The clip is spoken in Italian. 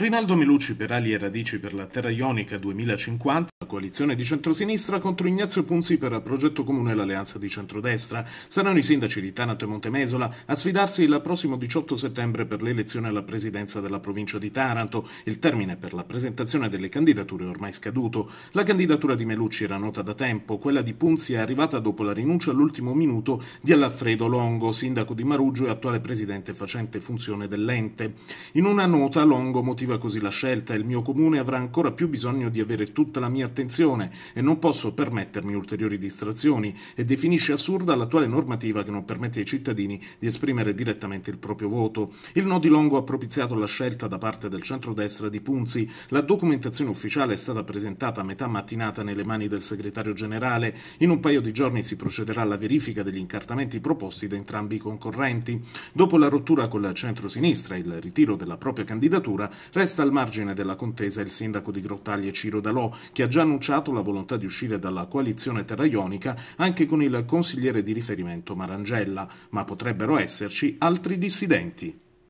Rinaldo Melucci per Ali e Radici per la Terra Ionica 2050, la coalizione di centrosinistra contro Ignazio Punzi per il Progetto Comune e l'Alleanza di Centrodestra. Saranno i sindaci di Tanato e Montemesola a sfidarsi il prossimo 18 settembre per l'elezione alla presidenza della provincia di Taranto. Il termine per la presentazione delle candidature è ormai scaduto. La candidatura di Melucci era nota da tempo, quella di Punzi è arrivata dopo la rinuncia all'ultimo minuto di Allafredo Longo, sindaco di Maruggio e attuale presidente facente funzione dell'ente. In una nota Longo motivava definitiva così la scelta e il mio comune avrà ancora più bisogno di avere tutta la mia attenzione e non posso permettermi ulteriori distrazioni e definisce assurda l'attuale normativa che non permette ai cittadini di esprimere direttamente il proprio voto. Il no di Longo ha propiziato la scelta da parte del centrodestra di Punzi. La documentazione ufficiale è stata presentata a metà mattinata nelle mani del segretario generale. In un paio di giorni si procederà alla verifica degli incartamenti proposti da entrambi i concorrenti. Dopo la rottura con la centrosinistra e il ritiro della propria candidatura, Resta al margine della contesa il sindaco di Grottaglie Ciro Dalò, che ha già annunciato la volontà di uscire dalla coalizione terraionica anche con il consigliere di riferimento Marangella, ma potrebbero esserci altri dissidenti.